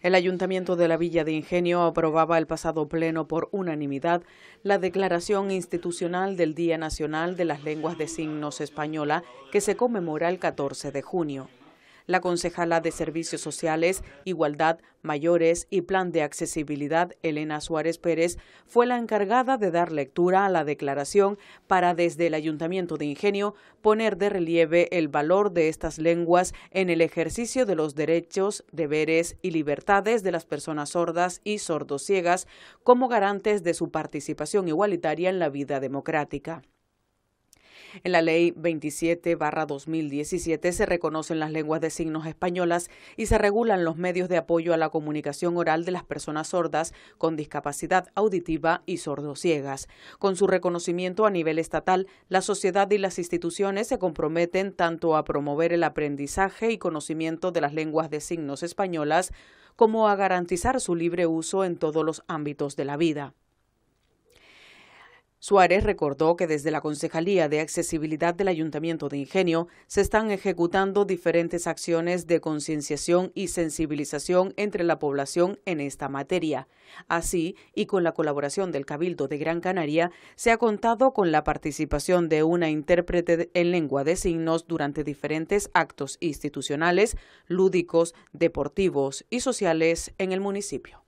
El Ayuntamiento de la Villa de Ingenio aprobaba el pasado pleno por unanimidad la declaración institucional del Día Nacional de las Lenguas de Signos Española que se conmemora el 14 de junio la concejala de Servicios Sociales, Igualdad, Mayores y Plan de Accesibilidad, Elena Suárez Pérez, fue la encargada de dar lectura a la declaración para desde el Ayuntamiento de Ingenio poner de relieve el valor de estas lenguas en el ejercicio de los derechos, deberes y libertades de las personas sordas y sordociegas como garantes de su participación igualitaria en la vida democrática. En la Ley 27-2017 se reconocen las lenguas de signos españolas y se regulan los medios de apoyo a la comunicación oral de las personas sordas con discapacidad auditiva y sordociegas. Con su reconocimiento a nivel estatal, la sociedad y las instituciones se comprometen tanto a promover el aprendizaje y conocimiento de las lenguas de signos españolas como a garantizar su libre uso en todos los ámbitos de la vida. Suárez recordó que desde la Concejalía de Accesibilidad del Ayuntamiento de Ingenio se están ejecutando diferentes acciones de concienciación y sensibilización entre la población en esta materia. Así, y con la colaboración del Cabildo de Gran Canaria, se ha contado con la participación de una intérprete en lengua de signos durante diferentes actos institucionales, lúdicos, deportivos y sociales en el municipio.